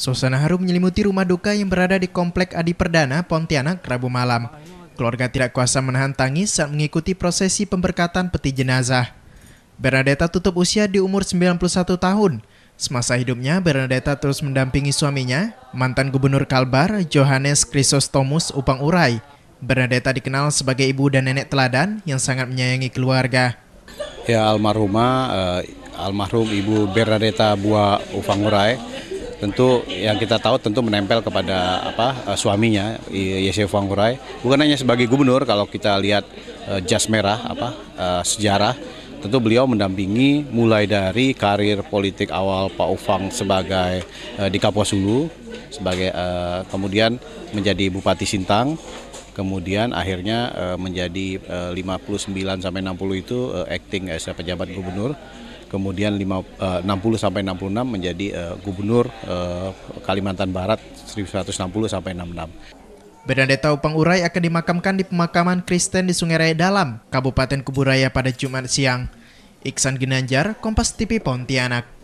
Suasana haru menyelimuti rumah duka yang berada di Komplek Adi Perdana, Pontianak, Rabu malam. Keluarga tidak kuasa menahan tangis saat mengikuti prosesi pemberkatan peti jenazah. Bernadetta tutup usia di umur 91 tahun. Semasa hidupnya, Bernadetta terus mendampingi suaminya, mantan gubernur Kalbar, Johannes Chrysostomus Upang Urai. Bernadetta dikenal sebagai ibu dan nenek teladan yang sangat menyayangi keluarga. Ya almarhumah, eh, almarhum ibu Bernadetta Buah Upang Urai tentu yang kita tahu tentu menempel kepada apa eh, suaminya Yesaya Wangurai bukan hanya sebagai gubernur kalau kita lihat eh, jas merah apa eh, sejarah tentu beliau mendampingi mulai dari karir politik awal Pak Ufang sebagai di Kapuas Hulu sebagai kemudian menjadi Bupati Sintang kemudian akhirnya uh, menjadi uh, 59 sampai 60 itu uh, acting sebagai pejabat gubernur kemudian 60 eh, sampai 66 menjadi eh, gubernur eh, Kalimantan Barat 1160 sampai 66. Bernadetta Upang Urai akan dimakamkan di pemakaman Kristen di Sungai Raya Dalam, Kabupaten Kuburaya pada Jumat siang. Iksan Ginanjar, Kompas TV Pontianak.